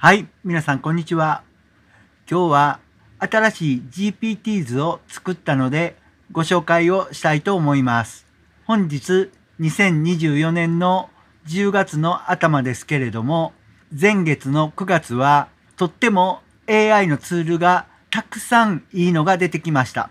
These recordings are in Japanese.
はい、皆さんこんにちは。今日は新しい GPT 図を作ったのでご紹介をしたいと思います。本日2024年の10月の頭ですけれども、前月の9月はとっても AI のツールがたくさんいいのが出てきました。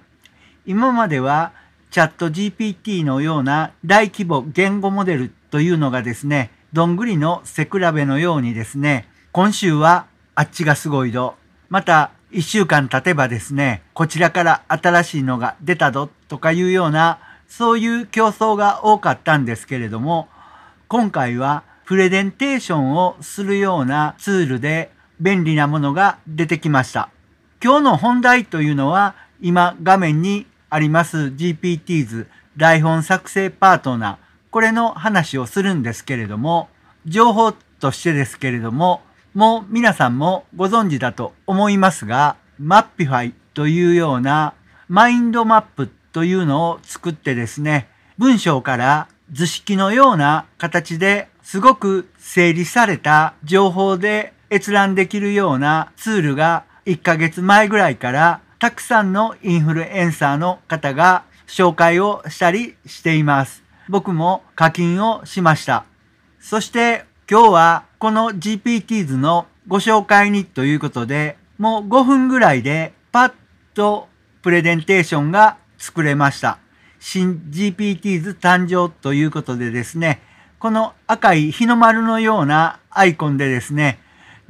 今まではチャット GPT のような大規模言語モデルというのがですね、どんぐりの背比べのようにですね、今週はあっちがすごいど、また一週間経てばですね、こちらから新しいのが出たどとかいうような、そういう競争が多かったんですけれども、今回はプレゼンテーションをするようなツールで便利なものが出てきました。今日の本題というのは、今画面にあります GPTs 台本作成パートナー、これの話をするんですけれども、情報としてですけれども、も皆さんもご存知だと思いますが、マッピファイというようなマインドマップというのを作ってですね、文章から図式のような形ですごく整理された情報で閲覧できるようなツールが1ヶ月前ぐらいからたくさんのインフルエンサーの方が紹介をしたりしています。僕も課金をしました。そして今日はこの GPTs のご紹介にということで、もう5分ぐらいでパッとプレゼンテーションが作れました。新 GPTs 誕生ということでですね、この赤い日の丸のようなアイコンでですね、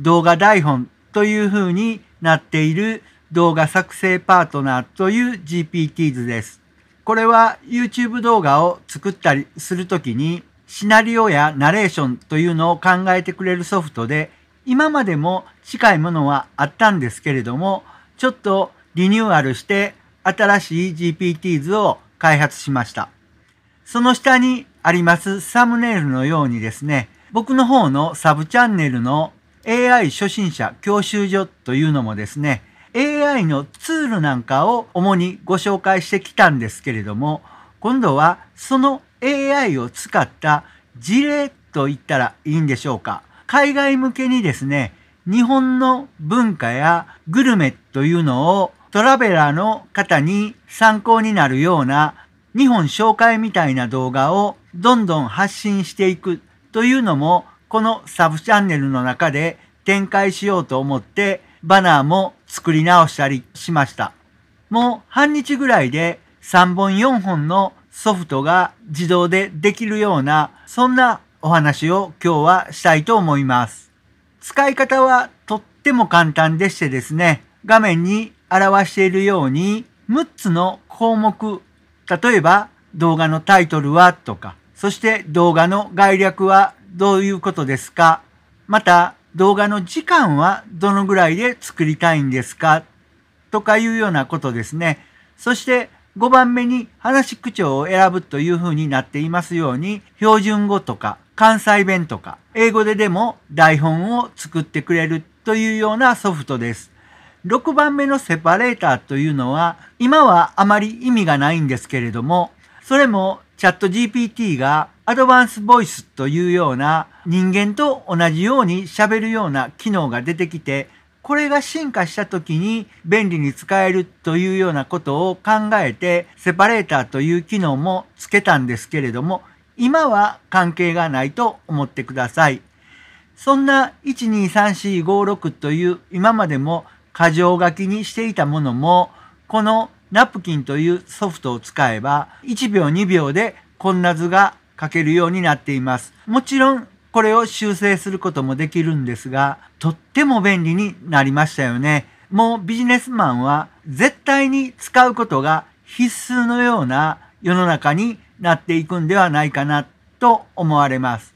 動画台本という風になっている動画作成パートナーという GPTs です。これは YouTube 動画を作ったりするときにシナリオやナレーションというのを考えてくれるソフトで、今までも近いものはあったんですけれども、ちょっとリニューアルして新しい GPT 図を開発しました。その下にありますサムネイルのようにですね、僕の方のサブチャンネルの AI 初心者教習所というのもですね、AI のツールなんかを主にご紹介してきたんですけれども、今度はその AI を使った事例と言ったらいいんでしょうか。海外向けにですね、日本の文化やグルメというのをトラベラーの方に参考になるような日本紹介みたいな動画をどんどん発信していくというのもこのサブチャンネルの中で展開しようと思ってバナーも作り直したりしました。もう半日ぐらいで3本4本のソフトが自動でできるような、そんなお話を今日はしたいと思います。使い方はとっても簡単でしてですね、画面に表しているように6つの項目、例えば動画のタイトルはとか、そして動画の概略はどういうことですかまた動画の時間はどのぐらいで作りたいんですかとかいうようなことですね。そして5番目に話し口調を選ぶという風になっていますように、標準語とか関西弁とか、英語ででも台本を作ってくれるというようなソフトです。6番目のセパレーターというのは、今はあまり意味がないんですけれども、それもチャット GPT がアドバンスボイスというような人間と同じように喋るような機能が出てきて、これが進化した時に便利に使えるというようなことを考えて、セパレーターという機能も付けたんですけれども、今は関係がないと思ってください。そんな123456という今までも過剰書きにしていたものも、このナプキンというソフトを使えば1秒2秒でこんな図が書けるようになっています。もちろんこれを修正することもできるんですが、とっても便利になりましたよね。もうビジネスマンは絶対に使うことが必須のような世の中になっていくんではないかなと思われます。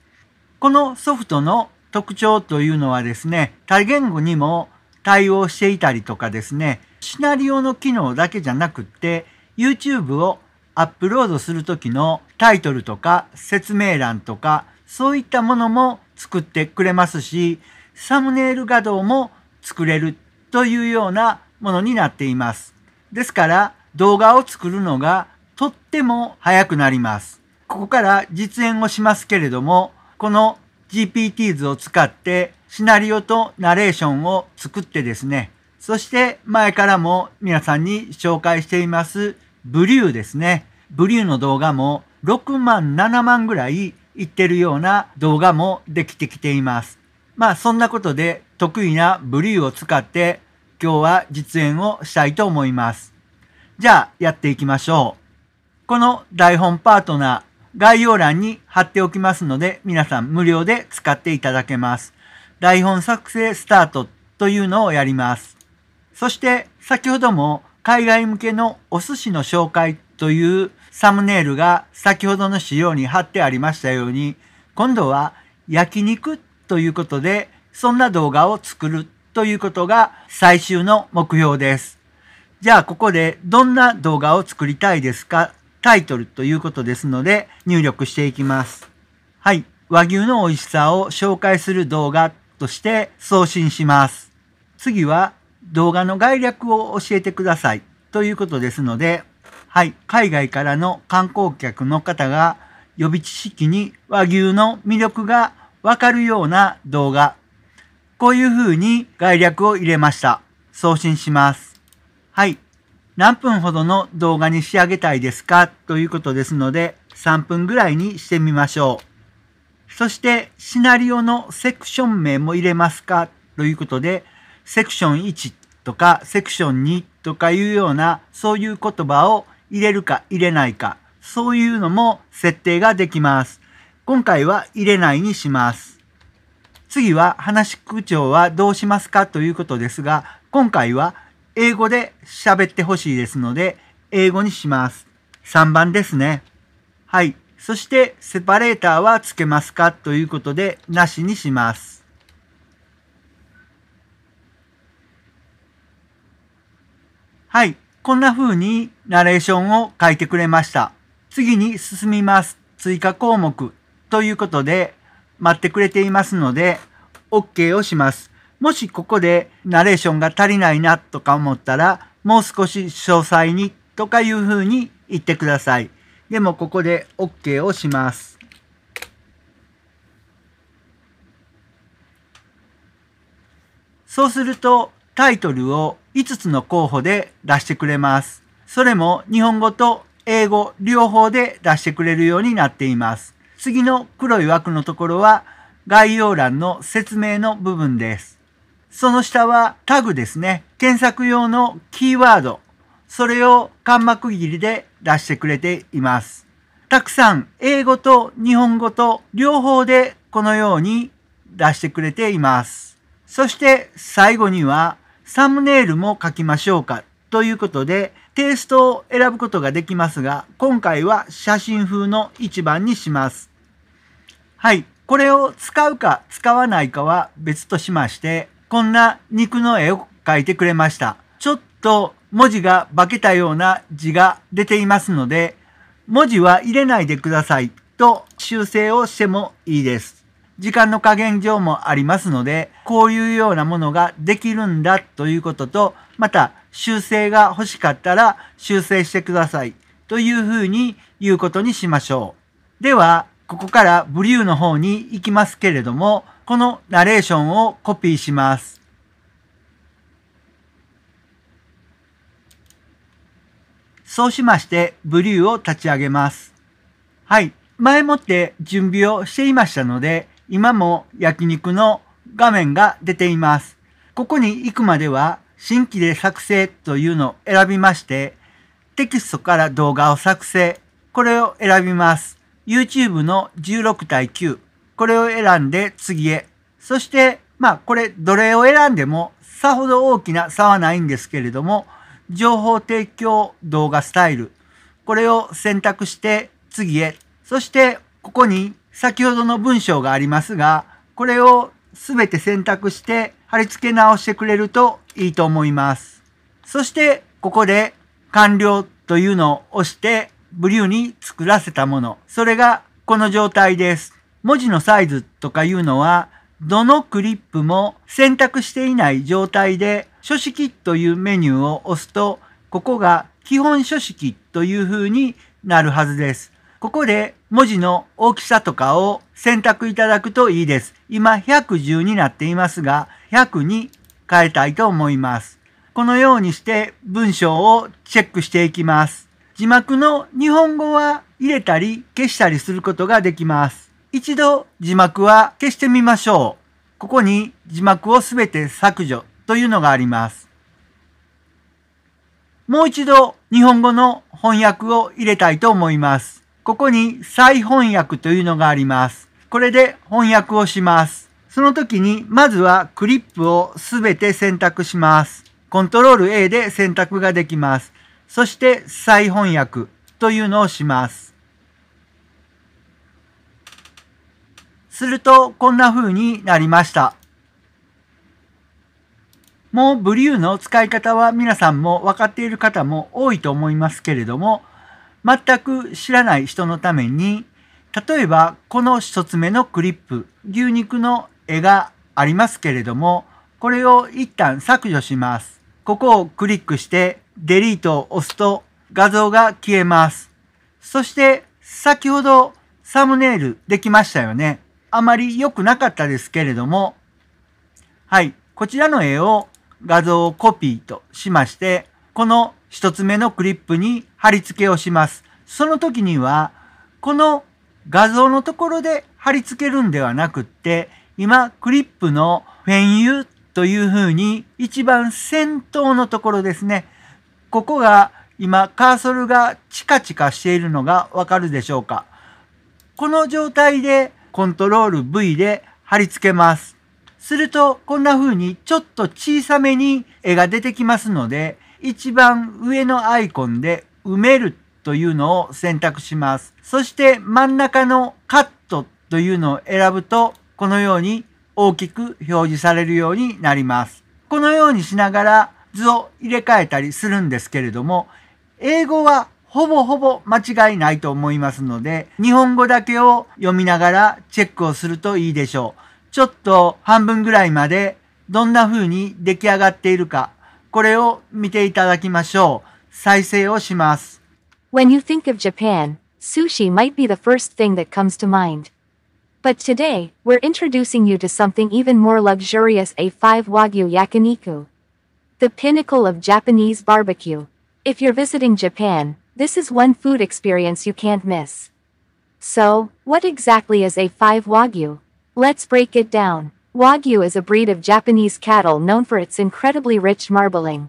このソフトの特徴というのはですね、多言語にも対応していたりとかですね、シナリオの機能だけじゃなくって、YouTube をアップロードする時のタイトルとか説明欄とかそういったものも作ってくれますし、サムネイル画像も作れるというようなものになっています。ですから動画を作るのがとっても早くなります。ここから実演をしますけれども、この GPT 図を使ってシナリオとナレーションを作ってですね、そして前からも皆さんに紹介していますブリューですね。ブリューの動画も6万7万ぐらい言ってるような動画もできてきています。まあそんなことで得意なブリューを使って今日は実演をしたいと思います。じゃあやっていきましょう。この台本パートナー概要欄に貼っておきますので皆さん無料で使っていただけます。台本作成スタートというのをやります。そして先ほども海外向けのお寿司の紹介というサムネイルが先ほどの仕様に貼ってありましたように、今度は焼肉ということで、そんな動画を作るということが最終の目標です。じゃあここでどんな動画を作りたいですかタイトルということですので入力していきます。はい。和牛の美味しさを紹介する動画として送信します。次は動画の概略を教えてくださいということですのではい、海外からの観光客の方が予備知識に和牛の魅力がわかるような動画。こういう風に概略を入れました。送信します。はい。何分ほどの動画に仕上げたいですかということですので、3分ぐらいにしてみましょう。そして、シナリオのセクション名も入れますかということで、セクション1とかセクション2とかいうような、そういう言葉を入れるか入れないか、そういうのも設定ができます。今回は入れないにします。次は話口調はどうしますかということですが、今回は英語で喋ってほしいですので、英語にします。3番ですね。はい。そして、セパレーターはつけますかということで、なしにします。はい。こんな風にナレーションを書いてくれました。次に進みます。追加項目ということで待ってくれていますので OK をします。もしここでナレーションが足りないなとか思ったらもう少し詳細にとかいう風に言ってください。でもここで OK をします。そうするとタイトルを5つの候補で出してくれます。それも日本語と英語両方で出してくれるようになっています。次の黒い枠のところは概要欄の説明の部分です。その下はタグですね。検索用のキーワード。それを間膜切りで出してくれています。たくさん英語と日本語と両方でこのように出してくれています。そして最後にはサムネイルも書きましょうかということで、テイストを選ぶことができますが、今回は写真風の1番にします。はい。これを使うか使わないかは別としまして、こんな肉の絵を描いてくれました。ちょっと文字が化けたような字が出ていますので、文字は入れないでくださいと修正をしてもいいです。時間の加減上もありますので、こういうようなものができるんだということと、また修正が欲しかったら修正してくださいというふうに言うことにしましょう。では、ここからブリューの方に行きますけれども、このナレーションをコピーします。そうしまして、ブリューを立ち上げます。はい。前もって準備をしていましたので、今も焼肉の画面が出ています。ここに行くまでは新規で作成というのを選びまして、テキストから動画を作成。これを選びます。YouTube の16対9。これを選んで次へ。そして、まあこれどれを選んでもさほど大きな差はないんですけれども、情報提供動画スタイル。これを選択して次へ。そしてここに先ほどの文章がありますが、これをすべて選択して貼り付け直してくれるといいと思います。そしてここで完了というのを押してブリューに作らせたもの。それがこの状態です。文字のサイズとかいうのはどのクリップも選択していない状態で書式というメニューを押すとここが基本書式という風になるはずです。ここで文字の大きさとかを選択いただくといいです。今110になっていますが、100に変えたいと思います。このようにして文章をチェックしていきます。字幕の日本語は入れたり消したりすることができます。一度字幕は消してみましょう。ここに字幕をすべて削除というのがあります。もう一度日本語の翻訳を入れたいと思います。ここに再翻訳というのがあります。これで翻訳をします。その時に、まずはクリップをすべて選択します。コントロール A で選択ができます。そして再翻訳というのをします。すると、こんな風になりました。もうブリューの使い方は皆さんも分かっている方も多いと思いますけれども、全く知らない人のために、例えばこの1つ目のクリップ、牛肉の絵がありますけれども、これを一旦削除します。ここをクリックして、デリートを押すと画像が消えます。そして先ほどサムネイルできましたよね。あまり良くなかったですけれども、はい、こちらの絵を画像をコピーとしまして、この1つ目のクリップに貼り付けをします。その時には、この画像のところで貼り付けるんではなくって、今、クリップのフェンユというふうに、一番先頭のところですね。ここが、今、カーソルがチカチカしているのがわかるでしょうか。この状態で、コントロール V で貼り付けます。すると、こんな風にちょっと小さめに絵が出てきますので、一番上のアイコンで埋めるというのを選択します。そして真ん中のカットというのを選ぶと、このように大きく表示されるようになります。このようにしながら図を入れ替えたりするんですけれども、英語はほぼほぼ間違いないと思いますので、日本語だけを読みながらチェックをするといいでしょう。ちょっと半分ぐらいまでどんな風に出来上がっているかこれを見ていただきましょう。再生をします。When you think of Japan, sushi might be the first thing that comes to mind. But today, we're introducing you to something even more luxurious A5 Wagyu Yakiniku. The pinnacle of Japanese barbecue. If you're visiting Japan, this is one food experience you can't miss. So, what exactly is A5 Wagyu? Let's break it down. Wagyu is a breed of Japanese cattle known for its incredibly rich marbling.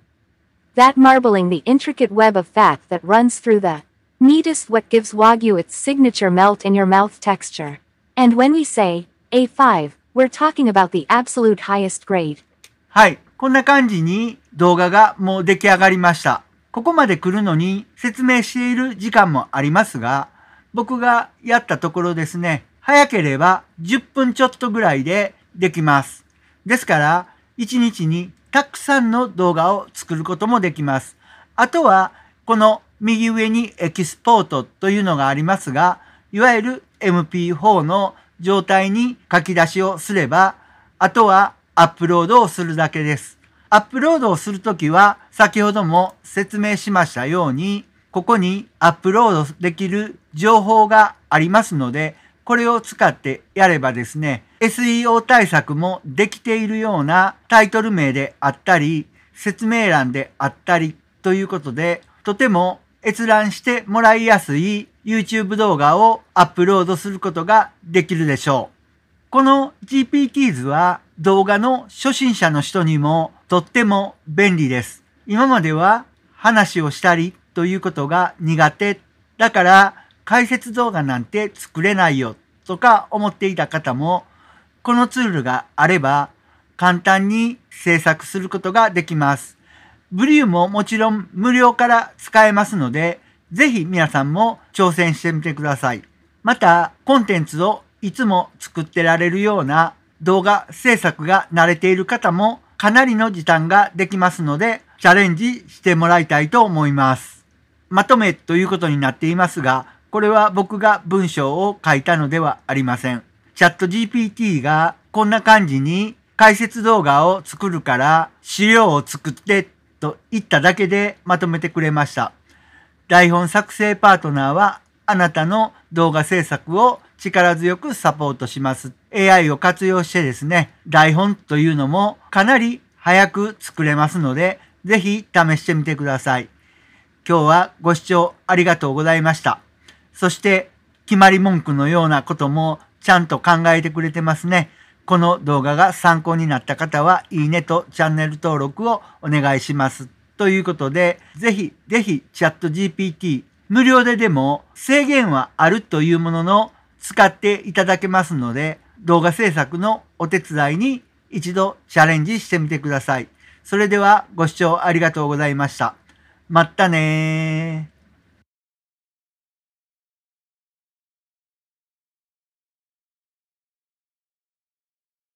That marbling the intricate web of fat that runs through the meat is what gives Wagyu its signature melt-in-your-mouth texture. And when we say A5, we're talking about the absolute highest grade. はい。こんな感じに動画がもう出来上がりました。ここまで来るのに説明している時間もありますが、僕がやったところですね、早ければ10分ちょっとぐらいでできます。ですから、1日にたくさんの動画を作ることもできます。あとは、この右上にエキスポートというのがありますが、いわゆる MP4 の状態に書き出しをすれば、あとはアップロードをするだけです。アップロードをするときは、先ほども説明しましたように、ここにアップロードできる情報がありますので、これを使ってやればですね、SEO 対策もできているようなタイトル名であったり、説明欄であったりということで、とても閲覧してもらいやすい YouTube 動画をアップロードすることができるでしょう。この GPT 図は動画の初心者の人にもとっても便利です。今までは話をしたりということが苦手。だから解説動画なんて作れないよとか思っていた方もこのツールがあれば簡単に制作することができます。ブリューももちろん無料から使えますので、ぜひ皆さんも挑戦してみてください。また、コンテンツをいつも作ってられるような動画制作が慣れている方もかなりの時短ができますので、チャレンジしてもらいたいと思います。まとめということになっていますが、これは僕が文章を書いたのではありません。チャット GPT がこんな感じに解説動画を作るから資料を作ってと言っただけでまとめてくれました。台本作成パートナーはあなたの動画制作を力強くサポートします。AI を活用してですね、台本というのもかなり早く作れますので、ぜひ試してみてください。今日はご視聴ありがとうございました。そして、決まり文句のようなこともちゃんと考えてくれてますね。この動画が参考になった方は、いいねとチャンネル登録をお願いします。ということで、ぜひ、ぜひ、チャット GPT、無料ででも制限はあるというものの、使っていただけますので、動画制作のお手伝いに一度チャレンジしてみてください。それではご視聴ありがとうございました。まったね